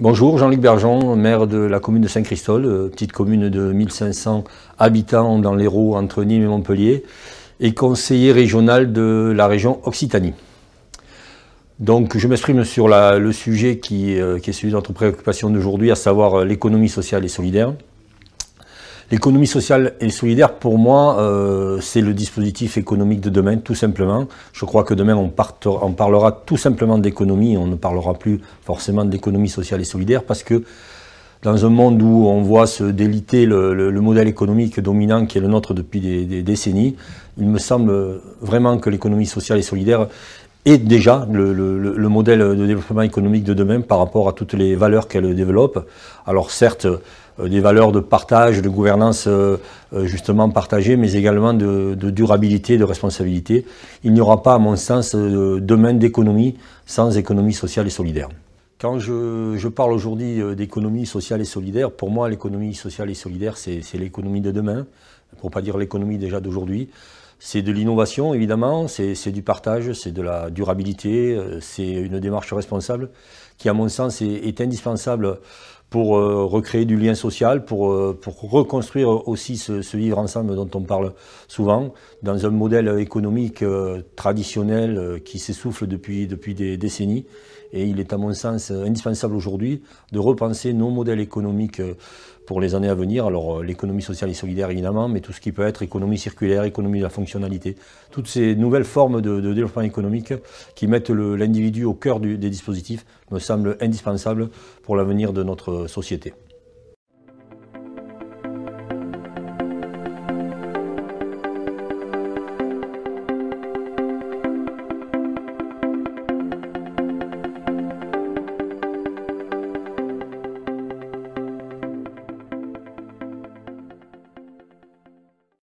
Bonjour, Jean-Luc Bergeon, maire de la commune de Saint-Christol, euh, petite commune de 1500 habitants dans l'Hérault entre Nîmes et Montpellier, et conseiller régional de la région Occitanie. Donc je m'exprime sur le sujet qui, euh, qui, est celui de notre préoccupation d'aujourd'hui, à savoir euh, l'économie sociale et solidaire. L'économie sociale et solidaire, pour moi, euh, c'est le dispositif économique de demain, tout simplement. Je crois que demain, on, parlera tout simplement d'économie, on ne parlera plus forcément d'économie sociale et solidaire, parce que dans un monde où on voit se déliter le, modèle économique dominant qui est le nôtre depuis des décennies, il me semble vraiment que l'économie sociale et solidaire et déjà le, modèle de développement économique de demain par rapport à toutes les valeurs qu'elle développe. Alors certes, euh, des valeurs de partage, de gouvernance euh, euh, justement partagée, mais également de, durabilité, de responsabilité. Il n'y aura pas, à mon sens, demain d'économie sans économie sociale et solidaire. Quand je, je parle aujourd'hui d'économie sociale et solidaire, pour moi l'économie sociale et solidaire, c'est l'économie de demain, pour ne pas dire l'économie déjà d'aujourd'hui. C'est de l'innovation, évidemment, c'est du partage, c'est de la durabilité, euh, c'est une démarche responsable qui, à mon sens, est, indispensable pour euh, recréer du lien social, pour, euh, pour reconstruire aussi ce, vivre ensemble dont on parle souvent, dans un modèle économique euh, traditionnel qui s'essouffle depuis, depuis des décennies. Et il est à mon sens indispensable aujourd'hui de repenser nos modèles économiques pour les années à venir. Alors l'économie sociale et solidaire évidemment, mais tout ce qui peut être économie circulaire, économie de la fonctionnalité, toutes ces nouvelles formes de, développement économique qui mettent l'individu au cœur des dispositifs me semblent indispensables pour l'avenir de notre euh, société.